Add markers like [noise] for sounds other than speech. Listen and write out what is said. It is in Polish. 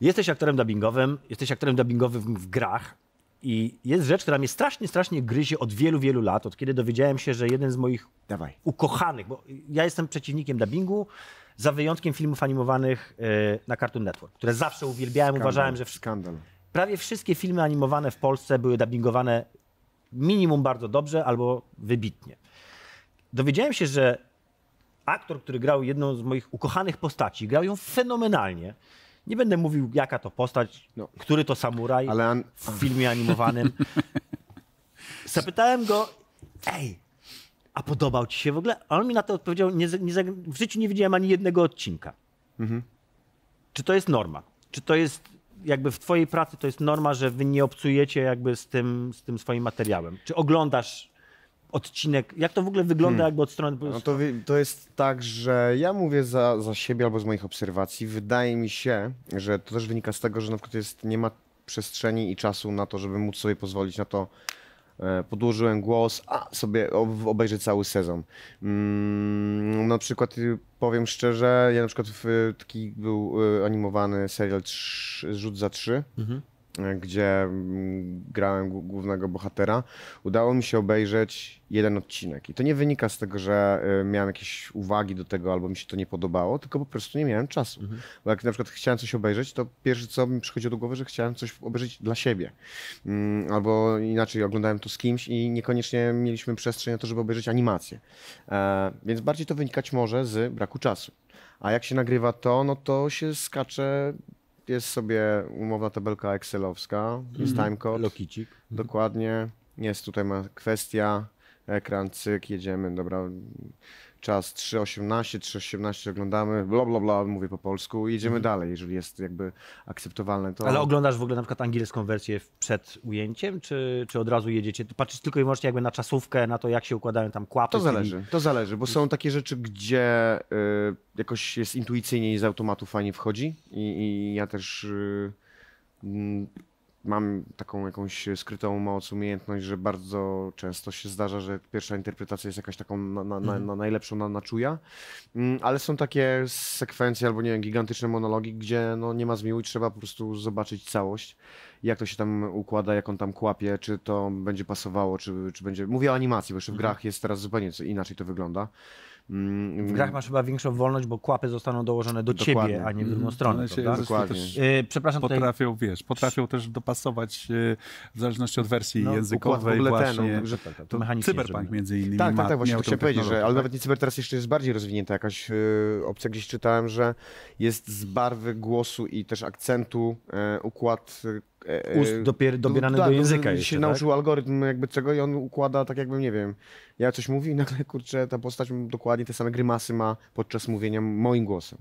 Jesteś aktorem dubbingowym, jesteś aktorem dubbingowym w grach i jest rzecz, która mnie strasznie, strasznie gryzie od wielu, wielu lat, od kiedy dowiedziałem się, że jeden z moich Dawaj. ukochanych, bo ja jestem przeciwnikiem dubbingu, za wyjątkiem filmów animowanych e, na Cartoon Network, które zawsze uwielbiałem, skandal, uważałem, że... Skandal. Prawie wszystkie filmy animowane w Polsce były dubbingowane minimum bardzo dobrze albo wybitnie. Dowiedziałem się, że aktor, który grał jedną z moich ukochanych postaci, grał ją fenomenalnie, nie będę mówił, jaka to postać, no. który to samuraj an... w filmie animowanym. [laughs] Zapytałem go, ej, a podobał ci się w ogóle? A on mi na to odpowiedział, nie, nie, w życiu nie widziałem ani jednego odcinka. Mhm. Czy to jest norma? Czy to jest jakby w twojej pracy to jest norma, że wy nie obcujecie jakby z tym, z tym swoim materiałem? Czy oglądasz odcinek? Jak to w ogóle wygląda hmm. jakby od strony? No to, to jest tak, że ja mówię za, za siebie albo z moich obserwacji. Wydaje mi się, że to też wynika z tego, że na przykład jest, nie ma przestrzeni i czasu na to, żeby móc sobie pozwolić na to, e, podłożyłem głos, a sobie obejrzę cały sezon. Mm, na przykład y, powiem szczerze, ja na przykład w y, taki był y, animowany serial 3, Rzut za 3. Mhm gdzie mm, grałem głównego bohatera, udało mi się obejrzeć jeden odcinek. I to nie wynika z tego, że y, miałem jakieś uwagi do tego albo mi się to nie podobało, tylko po prostu nie miałem czasu. Mhm. Bo jak na przykład chciałem coś obejrzeć, to pierwsze co mi przychodziło do głowy, że chciałem coś obejrzeć dla siebie. Mm, albo inaczej, oglądałem to z kimś i niekoniecznie mieliśmy przestrzeń na to, żeby obejrzeć animację. E, więc bardziej to wynikać może z braku czasu. A jak się nagrywa to, no to się skacze jest sobie umowna tabelka Excelowska, mhm. jest timecode. Lokicik. Mhm. Dokładnie. Jest tutaj ma kwestia, ekran, cyk, jedziemy, dobra czas 3.18, 3.18 oglądamy, bla bla bla, mówię po polsku i idziemy mhm. dalej, jeżeli jest jakby akceptowalne. To... Ale oglądasz w ogóle na przykład angielską wersję przed ujęciem, czy, czy od razu jedziecie? Patrzysz tylko i wyłącznie jakby na czasówkę, na to jak się układają tam kłapy? To zależy, to zależy, bo są takie rzeczy, gdzie y, jakoś jest intuicyjnie i z automatu fajnie wchodzi i, i ja też... Y, y, mam taką jakąś skrytą moc, umiejętność, że bardzo często się zdarza, że pierwsza interpretacja jest jakaś taką na, na, na, mhm. na najlepszą na, na czuja, mm, ale są takie sekwencje albo nie wiem, gigantyczne monologi, gdzie no, nie ma zmiłuj, trzeba po prostu zobaczyć całość, jak to się tam układa, jak on tam kłapie, czy to będzie pasowało, czy, czy będzie... Mówię o animacji, bo jeszcze w mhm. grach jest teraz zupełnie inaczej to wygląda. Mm, w grach masz chyba większą wolność, bo kłapy zostaną dołożone do Dokładnie. ciebie, a nie w drugą mhm. stronę. Się, Dokładnie. Y, przepraszam, potrafią, tutaj... wiesz, potrafią też dopasować dopasować e, w zależności od wersji no, językowej układ, właśnie. Ten, no, że, tak, to cyberpunk między innymi. Tak, tak ma, tak, tak właśnie chciałem powiedzieć, że, ale nawet nie cyber teraz jeszcze jest bardziej rozwinięta jakaś e, opcja, gdzieś czytałem, że jest z barwy głosu i też akcentu e, układ ust dopier- no, dobierany do, do, tak, no, do języka. Jeszcze, się tak? nauczył algorytm jakby czego i on układa tak jakbym, nie wiem, ja coś mówię i nagle, kurczę, ta postać dokładnie te same grymasy ma podczas mówienia moim głosem.